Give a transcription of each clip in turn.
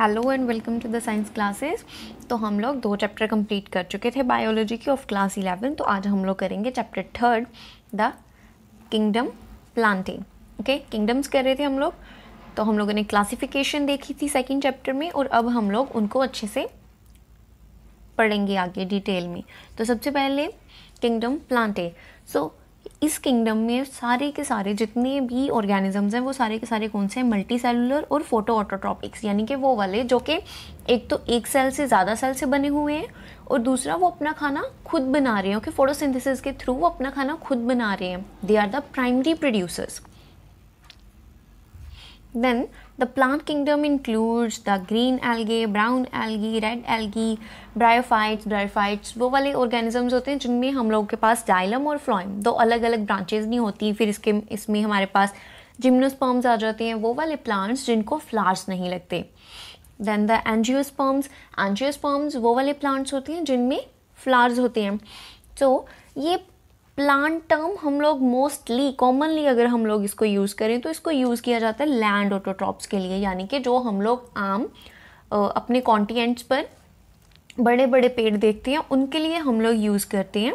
Hello and welcome to the science classes तो हम लोग दो चैप्टर कंप्लीट कर चुके थे बायोलॉजी की ऑफ क्लास इलेवन तो आज हम लोग करेंगे chapter third the kingdom Plantae okay kingdoms कर रहे थे हम लोग तो हम लोगों ने क्लासिफिकेशन देखी थी सेकेंड चैप्टर में और अब हम लोग उनको अच्छे से पढ़ेंगे आगे डिटेल में तो सबसे पहले किंगडम प्लांटे सो so, इस किंगडम में सारे के सारे जितने भी ऑर्गेनिजम्स हैं वो सारे के सारे कौन से हैं मल्टी सेलुलर और फोटो ऑटोट्रॉपिक्स यानी कि वो वाले जो कि एक तो एक सेल से ज़्यादा सेल से बने हुए हैं और दूसरा वो अपना खाना खुद बना रहे हैं ओके फोटोसिंथेसिस के थ्रू वो अपना खाना खुद बना रहे हैं they are the primary producers Then the plant kingdom includes the green algae, brown algae, red algae, bryophytes, bryophytes वो वाले organisms होते हैं जिनमें हम लोगों के पास डाइलम और फ्लॉइम दो अलग अलग ब्रांचेज नहीं होती फिर इसके इसमें हमारे पास जिम्नोस्पर्म्स आ जाते हैं वो वाले प्लांट्स जिनको फ्लावर्स नहीं लगते देन द एनजियोस्पर्म्स एनजियोस्पर्म्स वो वाले प्लांट्स होते हैं जिनमें फ्लावर्स होते हैं तो so, ये प्लांट टर्म हम लोग मोस्टली कॉमनली अगर हम लोग इसको यूज़ करें तो इसको यूज़ किया जाता है लैंड ऑटोट्रॉप्स के लिए यानी कि जो हम लोग आम अपने कॉन्टिनेंट्स पर बड़े बड़े पेड़ देखते हैं उनके लिए हम लोग यूज़ करते हैं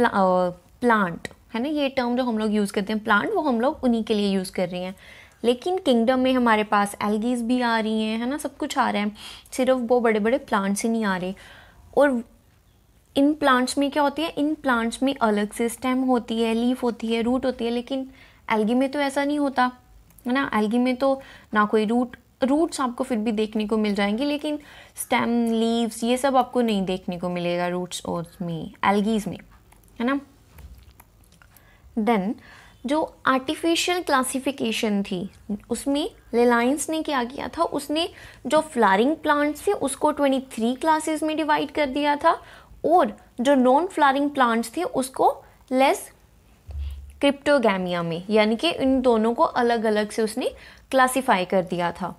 प्लांट है ना ये टर्म जो हम लोग यूज़ करते हैं प्लांट वो हम लोग उन्हीं के लिए यूज़ कर रहे हैं लेकिन किंगडम में हमारे पास एल्गीज भी आ रही हैं है ना सब कुछ आ रहा है सिर्फ वो बड़े बड़े प्लांट्स ही नहीं आ रहे और इन प्लांट्स में क्या होती है इन प्लांट्स में अलग से स्टेम होती है लीफ होती है रूट होती है लेकिन एल्गी में तो ऐसा नहीं होता है ना एल्गी में तो ना कोई रूट रूट्स आपको फिर भी देखने को मिल जाएंगे लेकिन स्टेम लीव्स ये सब आपको नहीं देखने को मिलेगा रूट्स और में एल्गीज में है ना देन जो आर्टिफिशियल क्लासिफिकेशन थी उसमें रिलायंस ने क्या किया था उसने जो फ्लारिंग प्लांट्स थे उसको 23 क्लासेस में डिवाइड कर दिया था और जो नॉन फ्लारिंग प्लांट्स थे उसको लेस क्रिप्टोगैमिया में यानी कि इन दोनों को अलग अलग से उसने क्लासीफाई कर दिया था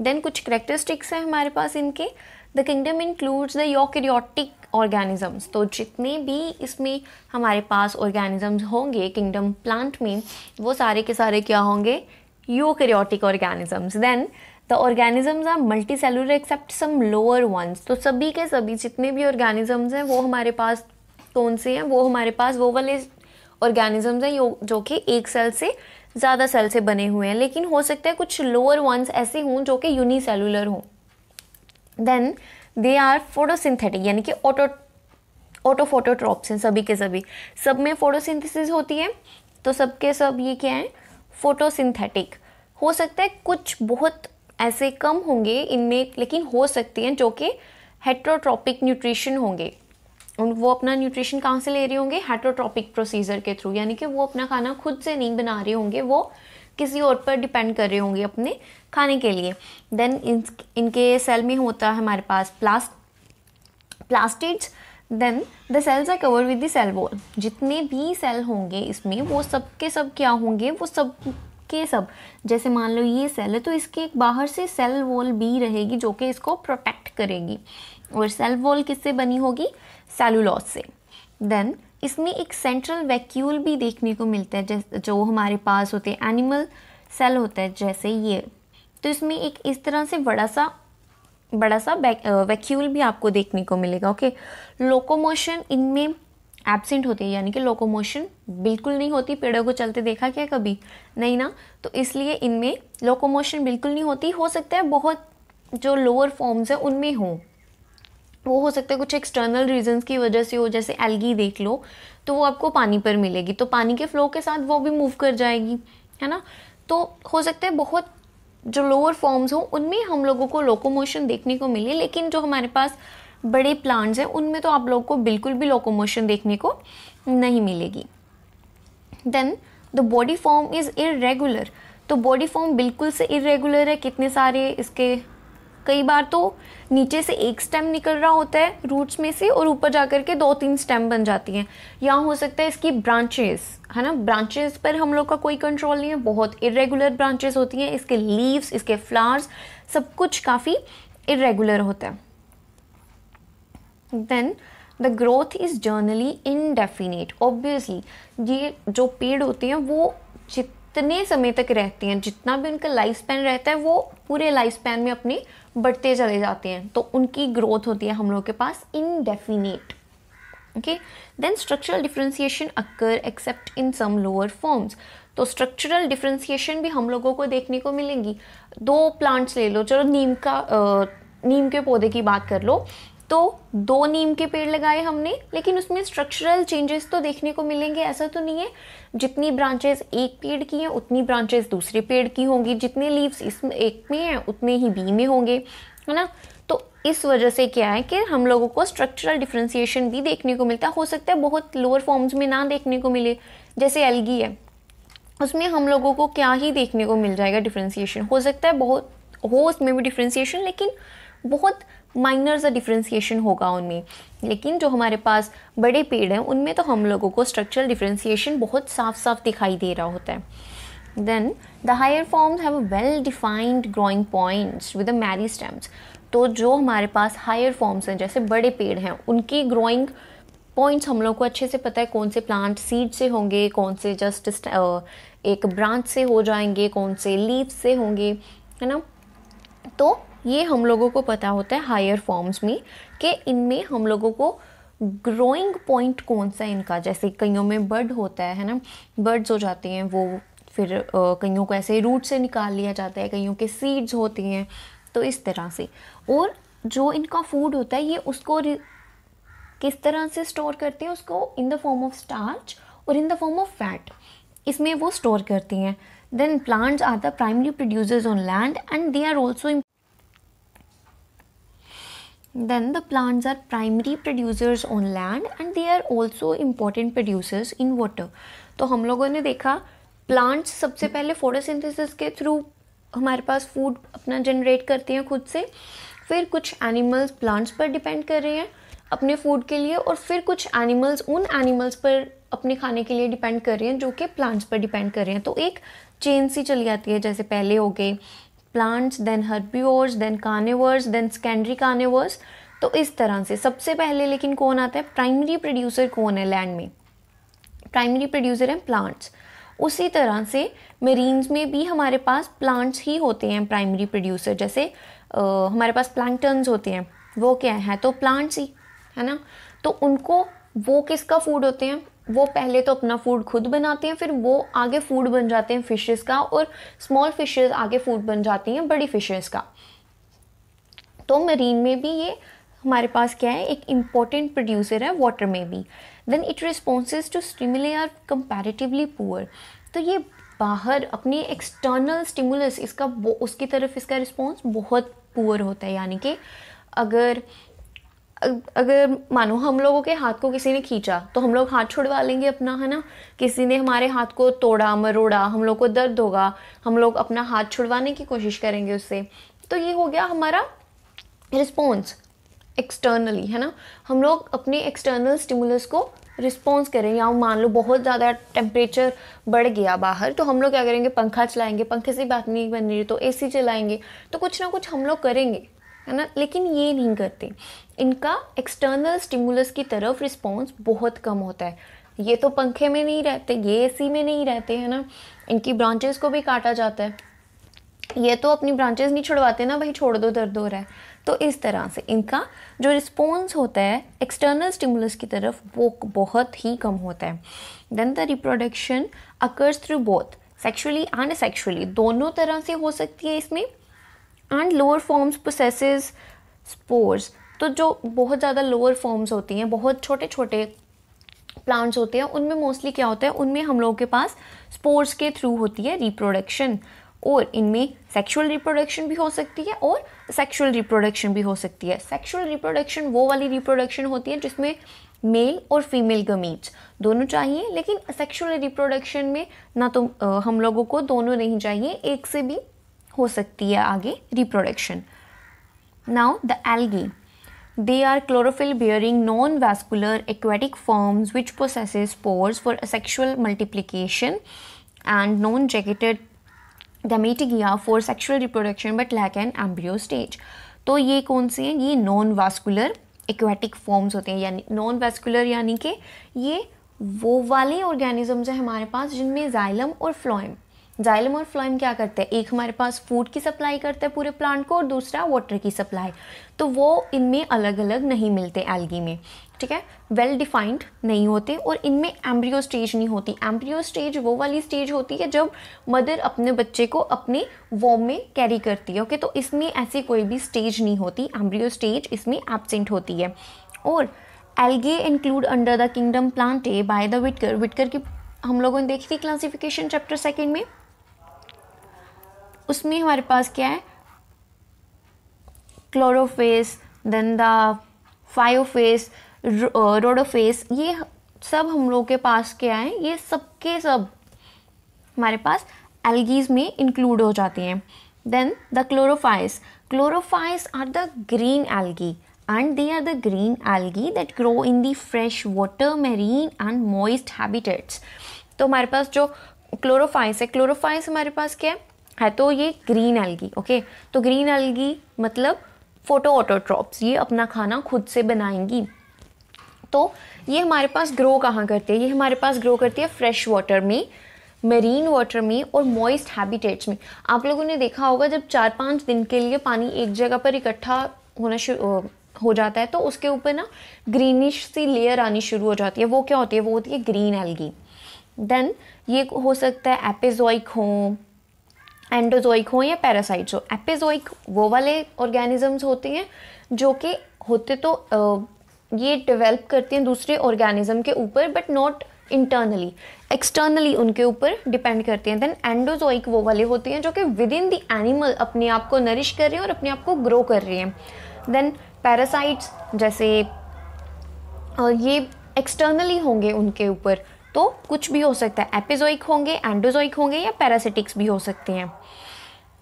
देन कुछ करेक्टरिस्टिक्स हैं हमारे पास इनके the kingdom includes the eukaryotic organisms तो जितने भी इसमें हमारे पास ऑर्गेनिजम्स होंगे किंगडम प्लांट में वो सारे के सारे क्या होंगे eukaryotic organisms then the organisms are multi cellular except some lower ones तो सभी के सभी जितने भी ऑर्गेनिजम्स हैं वो हमारे पास कौन से हैं वो हमारे पास वो वाले ऑर्गेनिजम्स हैं जो कि एक सेल से ज़्यादा सेल से बने हुए हैं लेकिन हो सकता है कुछ लोअर वंस ऐसे हों जो कि यूनिसेलुलर हों देन दे आर फोटोसिंथेटिक यानी कि ऑटो ऑटोफोटोट्रॉप्स हैं सभी के सभी सब में फोटोसिंथेसिस होती है तो सबके सब ये क्या है फोटोसिंथेटिक हो सकता है कुछ बहुत ऐसे कम होंगे इनमें लेकिन हो सकती हैं जो कि हेट्रोट्रॉपिक न्यूट्रिशन होंगे उन वो अपना न्यूट्रिशन कहाँ से ले रहे होंगे हेट्रोट्रॉपिक प्रोसीजर के थ्रू यानी कि वो अपना खाना खुद से नहीं बना रहे होंगे वो किसी और पर डिपेंड कर रहे होंगे अपने खाने के लिए देन इन इनके सेल में होता है हमारे पास plast plastids then the cells are cover with the cell wall जितने भी सेल होंगे इसमें वो सब के सब क्या होंगे वो सब के सब जैसे मान लो ये सेल है तो इसके एक बाहर से सेल वॉल भी रहेगी जो कि इसको प्रोटेक्ट करेगी और सेल वॉल किससे बनी होगी सेलुलॉस से देन इसमें एक सेंट्रल वैक्यूल भी देखने को मिलता है जो हमारे पास होते हैं एनिमल सेल होता है जैसे ये तो इसमें एक इस तरह से बड़ा सा बड़ा सा वैक्यूल भी आपको देखने को मिलेगा ओके लोकोमोशन इनमें एबसेंट होती है यानी कि लोकोमोशन बिल्कुल नहीं होती पेड़ों को चलते देखा क्या कभी नहीं ना तो इसलिए इनमें लोकोमोशन बिल्कुल नहीं होती हो सकता है बहुत जो लोअर फॉर्म्स हैं उनमें हो वो हो सकता है कुछ एक्सटर्नल रीजंस की वजह से हो जैसे एल्गी देख लो तो वो आपको पानी पर मिलेगी तो पानी के फ्लो के साथ वो भी मूव कर जाएगी है ना तो हो सकता है बहुत जो लोअर फॉर्म्स हो उनमें हम लोगों को लोकोमोशन देखने को मिले लेकिन जो हमारे पास बड़े प्लांट्स हैं उनमें तो आप लोग को बिल्कुल भी लोकोमोशन देखने को नहीं मिलेगी then the body form is irregular तो बॉडी फॉर्म बिल्कुल से इरेगुलर है कितने सारे इसके कई बार तो नीचे से एक स्टेम निकल रहा होता है रूट्स में से और ऊपर जा कर के दो तीन स्टेम बन जाती हैं या हो सकता है इसकी ब्रांचेस है ना ब्रांचेस पर हम लोग का कोई कंट्रोल नहीं है बहुत इरेगुलर ब्रांचेस होती हैं इसके लीव्स इसके फ्लावर्स सब कुछ काफ़ी इरेगुलर होता है then the growth is generally indefinite obviously ये जो पेड़ होते हैं वो जितने समय तक रहते हैं जितना भी उनका लाइफ स्पैन रहता है वो पूरे लाइफ स्पैन में अपने बढ़ते चले जाते हैं तो उनकी ग्रोथ होती है हम लोग के पास indefinite okay then structural differentiation occur except in some lower forms तो स्ट्रक्चरल डिफ्रेंसीशन भी हम लोगों को देखने को मिलेंगी दो प्लांट्स ले लो चलो नीम का आ, नीम के पौधे की बात कर लो तो दो नीम के पेड़ लगाए हमने लेकिन उसमें स्ट्रक्चरल चेंजेस तो देखने को मिलेंगे ऐसा तो नहीं है जितनी ब्रांचेस एक पेड़ की हैं उतनी ब्रांचेस दूसरे पेड़ की होंगी जितने लीव्स इस एक में हैं उतने ही बी में होंगे है ना तो इस वजह से क्या है कि हम लोगों को स्ट्रक्चरल डिफ्रेंसीशन भी देखने को मिलता हो सकता है बहुत लोअर फॉर्म्स में ना देखने को मिले जैसे एलगी है उसमें हम लोगों को क्या ही देखने को मिल जाएगा डिफ्रेंसीशन हो सकता है बहुत हो उसमें भी डिफ्रेंसीशन लेकिन बहुत माइनर सा डिफ्रेंसीशन होगा उनमें लेकिन जो हमारे पास बड़े पेड़ हैं उनमें तो हम लोगों को स्ट्रक्चरल डिफ्रेंसीशन बहुत साफ साफ दिखाई दे रहा होता है then the higher forms have well defined growing points with a meristems तो जो हमारे पास हायर फॉर्म्स हैं जैसे बड़े पेड़ हैं उनकी ग्रोइंग पॉइंट्स हम लोग को अच्छे से पता है कौन से प्लांट सीड से होंगे कौन से जस्ट uh, एक ब्रांच से हो जाएंगे कौन से लीव से होंगे है ना तो ये हम लोगों को पता होता है हायर फॉर्म्स में कि इनमें हम लोगों को ग्रोइंग पॉइंट कौन सा है इनका जैसे कईयों में बर्ड होता है है ना बर्ड्स हो जाते हैं वो फिर कईयों को ऐसे रूट से निकाल लिया जाता है कईयों के सीड्स होती हैं तो इस तरह से और जो इनका फूड होता है ये उसको किस तरह से स्टोर करती हैं उसको in the form of starch और in the form of fat इसमें वो स्टोर करती हैं then plants are the primary producers on land and they are also Then the plants are primary producers on land and they are also important producers in water. तो हम लोगों ने देखा plants सबसे पहले फोटोसिंथेसिस के थ्रू हमारे पास food अपना जनरेट करते हैं खुद से फिर कुछ एनिमल्स प्लांट्स पर डिपेंड कर रहे हैं अपने फूड के लिए और फिर कुछ एनिमल्स उन एनिमल्स पर अपने खाने के लिए डिपेंड कर रहे हैं जो कि प्लांट्स पर डिपेंड कर रहे हैं तो एक चेन सी चली आती है जैसे पहले हो गए plants then herbivores then carnivores then secondary carnivores तो इस तरह से सबसे पहले लेकिन कौन आता है प्राइमरी प्रोड्यूसर कौन है लैंड में प्राइमरी प्रोड्यूसर हैं प्लांट्स उसी तरह से मेरीन्स में भी हमारे पास प्लांट्स ही होते हैं प्राइमरी प्रोड्यूसर जैसे आ, हमारे पास प्लांटन्स होते हैं वो क्या है तो प्लांट्स ही है ना तो उनको वो किसका फूड होते हैं वो पहले तो अपना फूड खुद बनाते हैं फिर वो आगे फूड बन जाते हैं फिशेस का और स्मॉल फिशेस आगे फूड बन जाती हैं बड़ी फिशेस का तो मरीन में भी ये हमारे पास क्या है एक इम्पॉर्टेंट प्रोड्यूसर है वाटर में भी then it responses to stimuli are comparatively poor तो ये बाहर अपनी एक्सटर्नल स्टिमुलस इसका उसकी तरफ इसका रिस्पॉन्स बहुत पुअर होता है यानी कि अगर अगर मानो हम लोगों के हाथ को किसी ने खींचा तो हम लोग हाथ छुड़वा लेंगे अपना है ना किसी ने हमारे हाथ को तोड़ा मरोड़ा हम लोग को दर्द होगा हम लोग अपना हाथ छुड़वाने की कोशिश करेंगे उससे तो ये हो गया हमारा रिस्पॉन्स एक्सटर्नली है ना हम लोग अपने एक्सटर्नल स्टिमुलस को रिस्पॉन्स करें या मान लो बहुत ज़्यादा टेम्परेचर बढ़ गया बाहर तो हम लोग क्या करेंगे पंखा चलाएंगे पंखे से बात नहीं बन रही तो एसी चलाएंगे तो कुछ ना कुछ हम लोग करेंगे है ना लेकिन ये नहीं करते इनका एक्सटर्नल स्टिमुलस की तरफ रिस्पॉन्स बहुत कम होता है ये तो पंखे में नहीं रहते ये एसी में नहीं रहते है ना इनकी ब्रांचेस को भी काटा जाता है ये तो अपनी ब्रांचेस नहीं छुड़वाते ना भाई छोड़ दो दर्द हो रहा है तो इस तरह से इनका जो रिस्पॉन्स होता है एक्सटर्नल स्टिमुलस की तरफ वो बहुत ही कम होता है then the reproduction occurs through both sexually and sexually दोनों तरह से हो सकती है इसमें and lower forms process spores तो जो बहुत ज़्यादा लोअर फॉर्म्स होती हैं बहुत छोटे छोटे प्लांट्स होते हैं उनमें मोस्टली क्या होता है उनमें हम लोगों के पास स्पोर्स के थ्रू होती है रिप्रोडक्शन और इनमें सेक्सुअल रिप्रोडक्शन भी हो सकती है और सेक्सुअल रिप्रोडक्शन भी हो सकती है सेक्सुअल रिप्रोडक्शन वो वाली रिप्रोडक्शन होती है जिसमें मेल और फीमेल गमीट्स दोनों चाहिए लेकिन सेक्सुअल रिप्रोडक्शन में ना तो हम लोगों को दोनों नहीं चाहिए एक से भी हो सकती है आगे reproduction now the algae they are chlorophyll bearing non vascular aquatic forms which process pores for a sexual multiplication and non jacketed gametangia for sexual reproduction but lack an embryo stage तो ये कौन से हैं ये non vascular aquatic forms होते हैं यानी non vascular यानी कि ये वो वाले ऑर्गेनिजम्स हैं हमारे पास जिनमें जाइलम और फ्लोएम जाइलम और फ्लोइम क्या करते हैं एक हमारे पास फूड की सप्लाई करते हैं पूरे प्लांट को और दूसरा वाटर की सप्लाई तो वो इनमें अलग अलग नहीं मिलते एल्गी में ठीक है वेल डिफाइंड नहीं होते और इनमें एम्ब्रियो स्टेज नहीं होती एम्ब्रियो स्टेज वो वाली स्टेज होती है जब मदर अपने बच्चे को अपने वॉम में कैरी करती है ओके तो इसमें ऐसी कोई भी स्टेज नहीं होती एम्ब्रियो स्टेज इसमें एबसेंट होती है और algae include under the kingdom Plantae by the Whittaker Whittaker की हम लोगों ने देखी थी क्लासिफिकेशन चैप्टर सेकेंड में उसमें हमारे पास क्या है क्लोरोफेस देन द फायोफेस रोडोफेस ये सब हम लोग के पास क्या है ये सबके सब हमारे पास एल्गीज में इंक्लूड हो जाती हैं then the Chlorophyceae Chlorophyceae are the green algae and they are the green algae that grow in the fresh water marine and moist habitats तो हमारे पास जो क्लोरोफाइस है क्लोरोफाइस हमारे पास क्या है है तो ये ग्रीन एल्गी ओके तो ग्रीन एल्गी मतलब फोटो ऑटोट्रॉप्स ये अपना खाना खुद से बनाएंगी तो ये हमारे पास ग्रो कहाँ करती है ये हमारे पास ग्रो करती है फ्रेश वाटर में मरीन वाटर में और मॉइस्ट हैबिटेट्स में आप लोगों ने देखा होगा जब चार पाँच दिन के लिए पानी एक जगह पर इकट्ठा होना शुरू हो जाता है तो उसके ऊपर ना ग्रीनिश सी लेयर आनी शुरू हो जाती है वो क्या होती है वो होती है ग्रीन एल्गी देन ये हो सकता है एपिजॉइक हो एंडोजोइक हो या पैरासाइट्स हो एपिजोइक वो वाले ऑर्गेनिजम्स होते हैं जो कि होते तो ये डेवलप करते हैं दूसरे ऑर्गेनिज्म के ऊपर बट नॉट इंटरनली एक्सटर्नली उनके ऊपर डिपेंड करते हैं देन एंडोजोइक वो वाले होते हैं जो कि विद इन द एनिमल अपने आप को नरिश कर रहे हैं और अपने आप को ग्रो कर रहे हैं देन पैरासाइट्स जैसे ये एक्सटर्नली होंगे उनके ऊपर तो कुछ भी हो सकता है एपिजोइक होंगे एंडोजोइक होंगे या पैरासिटिक्स भी हो सकते हैं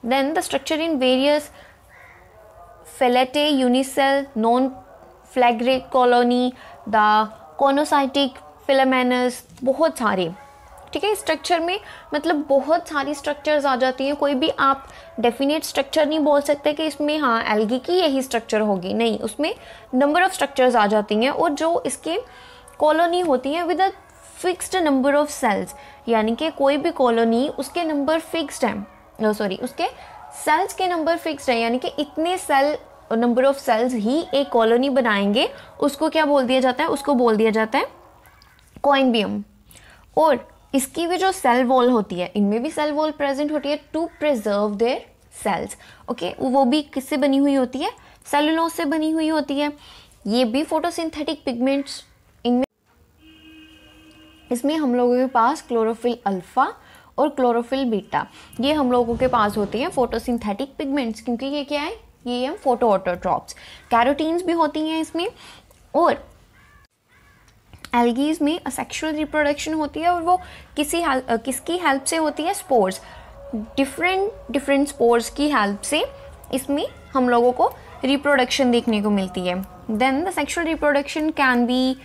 then the structure in various flagellate unicell non flagellate colony the coenocytic filamentous बहुत सारे ठीक है स्ट्रक्चर में मतलब बहुत सारी स्ट्रक्चर्स आ जाती हैं कोई भी आप डेफिनेट स्ट्रक्चर नहीं बोल सकते कि इसमें हाँ एल्गी की यही स्ट्रक्चर होगी नहीं उसमें नंबर ऑफ स्ट्रक्चर्स आ जाती हैं और जो इसके कॉलोनी होती हैं with a fixed number of cells यानी कि कोई भी कॉलोनी उसके नंबर फिक्स्ड हैं नो सॉरी उसके सेल्स के नंबर फिक्स्ड हैं यानी कि इतने सेल नंबर ऑफ सेल्स ही एक कॉलोनी बनाएंगे उसको क्या बोल दिया जाता है उसको बोल दिया जाता है कॉइनबियम और इसकी भी जो सेल वॉल होती है इनमें भी सेल वॉल प्रेजेंट होती है to preserve their cells okay वो भी किससे बनी हुई होती है सेलुलोज से बनी हुई होती है ये भी फोटोसिंथेटिक पिगमेंट्स इसमें हम लोगों के पास क्लोरोफिल अल्फ़ा और क्लोरोफिल बीटा ये हम लोगों के पास होती हैं फोटोसिंथेटिक पिगमेंट्स क्योंकि ये क्या है ये हैं फोटो ऑटोट्रॉप्स कैरोटीन्स भी होती हैं इसमें और एल्गीज में सेक्शुअल रिप्रोडक्शन होती है और वो किसी हेल्प किसकी हेल्प से होती है स्पोर्स डिफरेंट डिफरेंट स्पोर्स की हेल्प से इसमें हम लोगों को रिप्रोडक्शन देखने को मिलती है then the sexual reproduction can be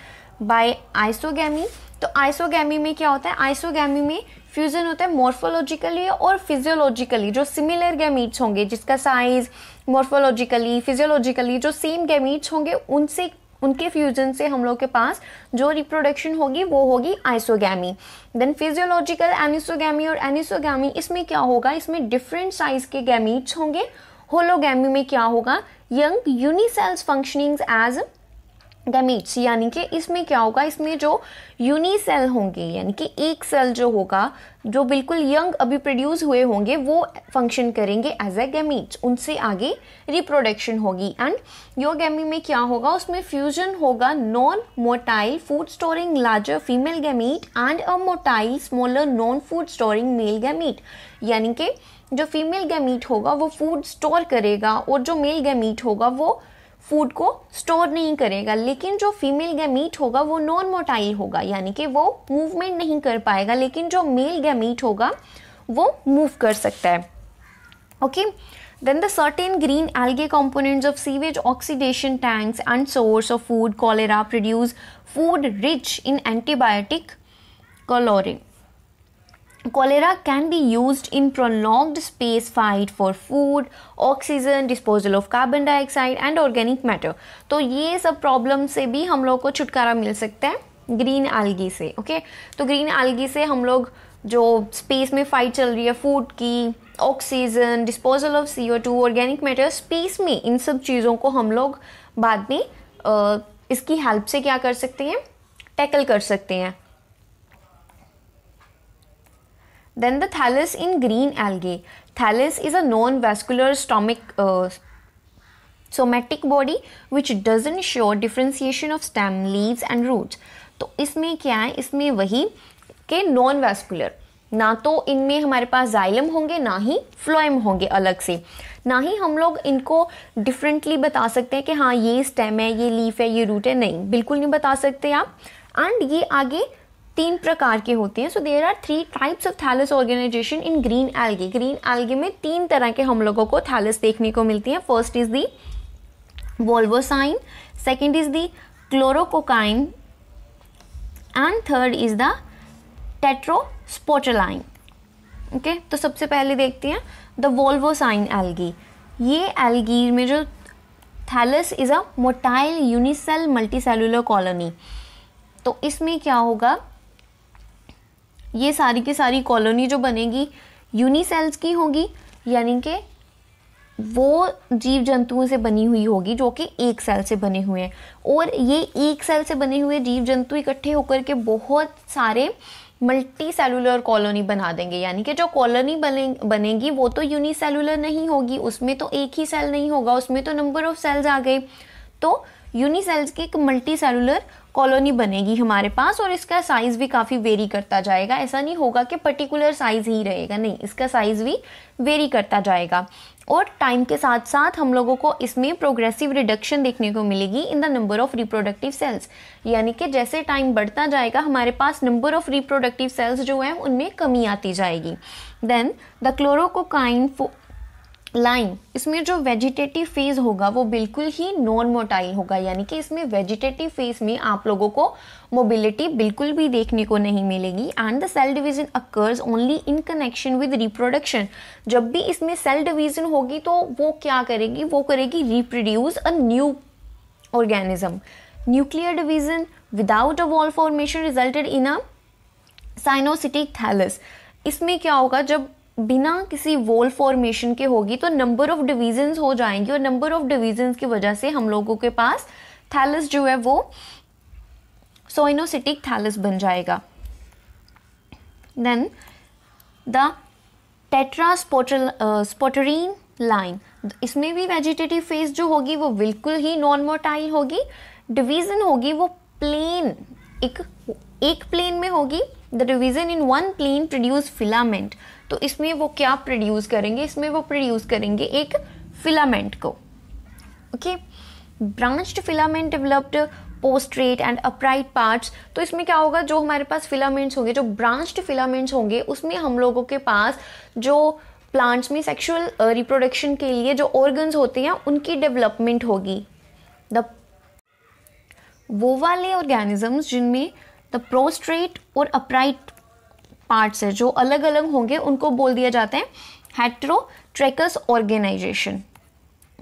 by isogamy तो आइसोगैमी में क्या होता है आइसोगैमी में फ्यूजन होता है मॉर्फोलॉजिकली और फिजियोलॉजिकली जो सिमिलर गैमीट्स होंगे जिसका साइज मॉर्फोलॉजिकली फिजियोलॉजिकली जो सेम गैमीट्स होंगे उनसे उनके फ्यूजन से हम लोग के पास जो रिप्रोडक्शन होगी वो होगी आइसोगैमी देन फिजियोलॉजिकल एनिसोगैमी और एनिसोगैमी इसमें क्या होगा इसमें डिफरेंट साइज के गैमीट्स होंगे होलोगैमी में क्या होगा young unicells functionings as gametes यानी कि इसमें क्या होगा इसमें जो यूनी सेल होंगे यानी कि एक सेल जो होगा जो बिल्कुल यंग अभी प्रोड्यूस हुए होंगे वो फंक्शन करेंगे एज ए गैमीट्स उनसे आगे रिप्रोडक्शन होगी एंड गैमी में क्या होगा उसमें फ्यूजन होगा non motile food storing larger female gamete and a motile smaller non food storing male gamete यानी कि जो फीमेल गैमीट होगा वो फूड स्टोर करेगा और जो मेल गैमीट होगा वो फूड को स्टोर नहीं करेगा लेकिन जो फीमेल गैमीट होगा वो नॉन मोटाइल होगा यानी कि वो मूवमेंट नहीं कर पाएगा लेकिन जो मेल गैमीट होगा वो मूव कर सकता है okay then the certain green algae components of sewage oxidation tanks and source of food Chlorella produce food rich in antibiotic chlorellin Cholera can be used in prolonged space fight for food, oxygen, disposal of carbon dioxide and organic matter. तो ये सब problem से भी हम लोग को छुटकारा मिल सकता है ग्रीन आलगी से ओके okay? तो ग्रीन आलगी से हम लोग जो स्पेस में फाइट चल रही है फूड की oxygen disposal of C O two organic matter space में इन सब चीज़ों को हम लोग बाद में इसकी हेल्प से क्या कर सकते हैं टैकल कर सकते हैं Then the thallus in green algae. Thallus is a non-vascular stomach uh, somatic body which doesn't show differentiation of stem, leaves and roots. तो इसमें क्या है इसमें वही के नॉन वैस्कुलर ना तो इनमें हमारे पास जाइलम होंगे ना ही फ्लोएम होंगे अलग से ना ही हम लोग इनको डिफरेंटली बता सकते हैं कि हाँ ये स्टेम है ये लीफ है ये रूट है नहीं बिल्कुल नहीं बता सकते आप एंड ये आगे तीन प्रकार के होते हैं so there are three types of thallus organisation in green algae green algae में तीन तरह के हम लोगों को थैलस देखने को मिलती हैं first is the volvocine second is the chlorococcine and third is the tetrasporine okay तो सबसे पहले देखते हैं द वोल्वोसाइन एल्गी ये एल्गी में जो thallus is a motile unicell cellular colony तो इसमें क्या होगा ये सारी की सारी कॉलोनी जो बनेगी यूनिसेल्स की होगी यानी कि वो जीव जंतुओं से बनी हुई होगी जो कि एक सेल से बने हुए हैं और ये एक सेल से बने हुए जीव जंतु इकट्ठे होकर के बहुत सारे मल्टी सेलुलर कॉलोनी बना देंगे यानी कि जो कॉलोनी बने बनेगी वो तो यूनिसेलुलर नहीं होगी उसमें तो एक ही सेल नहीं होगा उसमें तो नंबर ऑफ सेल्स आ गए तो यूनिसेल्स की एक मल्टी सेलुलर कॉलोनी बनेगी हमारे पास और इसका साइज़ भी काफ़ी वेरी करता जाएगा ऐसा नहीं होगा कि पर्टिकुलर साइज़ ही रहेगा नहीं इसका साइज़ भी वेरी करता जाएगा और टाइम के साथ साथ हम लोगों को इसमें प्रोग्रेसिव रिडक्शन देखने को मिलेगी in the number of reproductive cells यानी कि जैसे टाइम बढ़ता जाएगा हमारे पास नंबर ऑफ़ रिप्रोडक्टिव सेल्स जो हैं उनमें कमी आती जाएगी देन द क्लोरोकोकाइन लाइन इसमें जो वेजिटेटिव फेज होगा वो बिल्कुल ही नॉन मोटाइल होगा यानी कि इसमें वेजिटेटिव फेज में आप लोगों को मोबिलिटी बिल्कुल भी देखने को नहीं मिलेगी and the cell division occurs only in connection with reproduction जब भी इसमें सेल डिवीजन होगी तो वो क्या करेगी वो करेगी reproduce a new organism nuclear division without a wall formation resulted in a coenocytic thallus इसमें क्या होगा जब बिना किसी वोल फॉर्मेशन के होगी तो नंबर ऑफ डिवीजन्स हो जाएंगे और नंबर ऑफ डिवीजन्स की वजह से हम लोगों के पास थैलस जो है वो सोइनोसिटिक थैलस बन जाएगा then the tetrasporine line इसमें भी वेजिटेटिव फेस जो होगी वो बिल्कुल ही नॉन मोटाइल होगी डिवीजन होगी वो प्लेन एक एक प्लेन में होगी the division in one plane produce filament तो इसमें वो क्या प्रोड्यूस करेंगे इसमें वो प्रोड्यूस करेंगे एक फिलामेंट को okay branched filament developed prostrate and upright parts तो इसमें क्या होगा जो हमारे पास फिलामेंट्स होंगे जो ब्रांच्ड फिलामेंट्स होंगे उसमें हम लोगों के पास जो प्लांट्स में सेक्सुअल रिप्रोडक्शन uh, के लिए जो ऑर्गन्स होते हैं उनकी डेवलपमेंट होगी द वो वाले ऑर्गेनिजम्स जिनमें द प्रोस्ट्रेट और अपराइट पार्ट्स है जो अलग अलग होंगे उनको बोल दिया जाता है हेट्रो ट्रेकर्स ऑर्गेनाइजेशन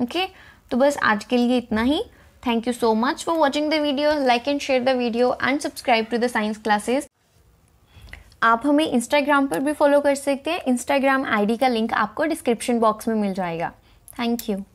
ओके तो बस आज के लिए इतना ही thank you so much for watching the video like and share the video and subscribe to the science classes आप हमें इंस्टाग्राम पर भी फॉलो कर सकते हैं इंस्टाग्राम आईडी का लिंक आपको डिस्क्रिप्शन बॉक्स में मिल जाएगा थैंक यू